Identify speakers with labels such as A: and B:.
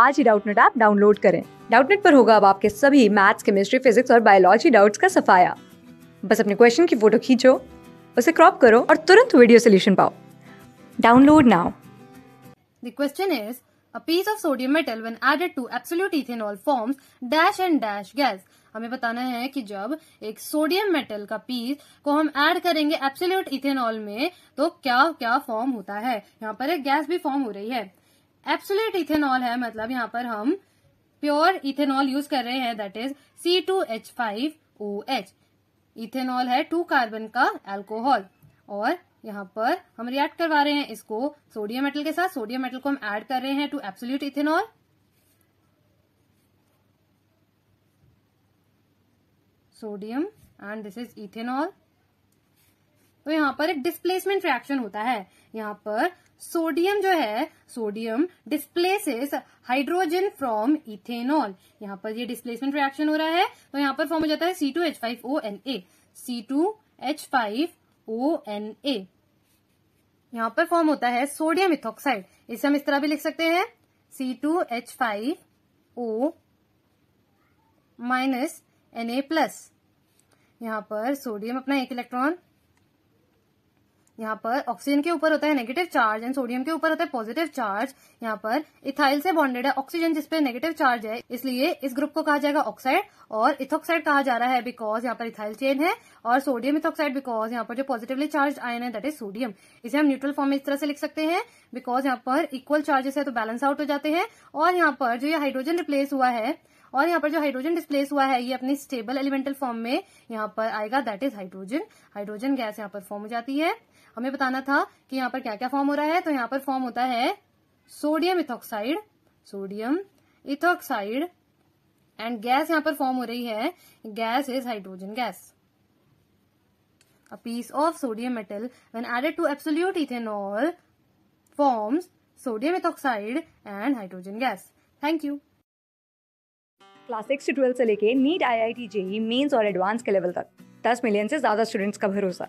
A: आज ही Doubtnut app download करें डाउटनेट पर होगा अब आपके सभी मैथ्स केमिस्ट्री फिजिक्स और बायोलॉजी डाउट्स का सफाया बस अपने क्वेश्चन की फोटो खींचो उसे क्रॉप करो और तुरंत वीडियो सोल्यूशन पाओ download now
B: the question is A piece of sodium metal when added to absolute ethanol forms dash and dash gas. हमें बताना है कि जब एक सोडियम मेटल का पीस को हम ऐड करेंगे एब्सोल्यूट इथेनॉल में तो क्या क्या फॉर्म होता है यहाँ पर एक गैस भी फॉर्म हो रही है एब्सोल्यूट इथेनॉल है मतलब यहाँ पर हम प्योर इथेनॉल यूज कर रहे हैं that is C two H five O H ethanol है टू कार्बन का एल्कोहल और यहाँ पर हम रिएक्ट करवा रहे हैं इसको सोडियम मेटल के साथ सोडियम मेटल को हम ऐड कर रहे हैं to absolute ethanol sodium and this is ethanol तो यहाँ पर एक डिस्प्लेसमेंट रिएक्शन होता है यहाँ पर सोडियम जो है sodium displaces hydrogen from ethanol यहाँ पर ये डिस्प्लेसमेंट रिएक्शन हो रहा है तो यहाँ पर फॉर्म हो जाता है C two H five O N A C two H five O N A यहाँ पर फॉर्म होता है सोडियम इथोक्साइड इसे हम इस तरह भी लिख सकते हैं C two H five O minus N A plus यहाँ पर सोडियम अपना एक इलेक्ट्रॉन यहाँ पर ऑक्सीजन के ऊपर होता है नेगेटिव चार्ज एंड सोडियम के ऊपर होता है पॉजिटिव चार्ज यहाँ पर इथाइल से बॉन्डेड है ऑक्सीजन जिसपे नेगेटिव चार्ज है इसलिए इस ग्रुप को कहा जाएगा ऑक्साइड और इथोक्साइड कहा जा रहा है बिकॉज यहाँ पर इथाइल चेन है और सोडियम इथोक्साइड बिकॉज यहाँ पर जो पॉजिटिवली चार्ज आयन है दट इज सोडियम इसे हम न्यूट्रल फॉर्म में इस तरह से लिख सकते हैं बिकॉज यहाँ पर इक्वल चार्जेस है तो बैलेंस आउट हो जाते हैं और यहाँ पर जो ये हाइड्रोजन रिप्लेस हुआ है और यहाँ पर जो हाइड्रोजन डिस्प्लेस हुआ है ये अपनी स्टेबल एलिमेंटल फॉर्म में यहाँ पर आएगा that is hydrogen hydrogen gas यहाँ पर फॉर्म हो जाती है हमें बताना था कि यहाँ पर क्या क्या फॉर्म हो रहा है तो यहाँ पर फॉर्म होता है sodium ethoxide sodium ethoxide and gas यहाँ पर फॉर्म हो रही है gas is hydrogen gas a piece of sodium metal when added to absolute ethanol forms sodium ethoxide and hydrogen gas thank you class six twelfth से लेके NEET I I T JEE mains और
A: advance के level तक 10 million से ज़्यादा students का भरोसा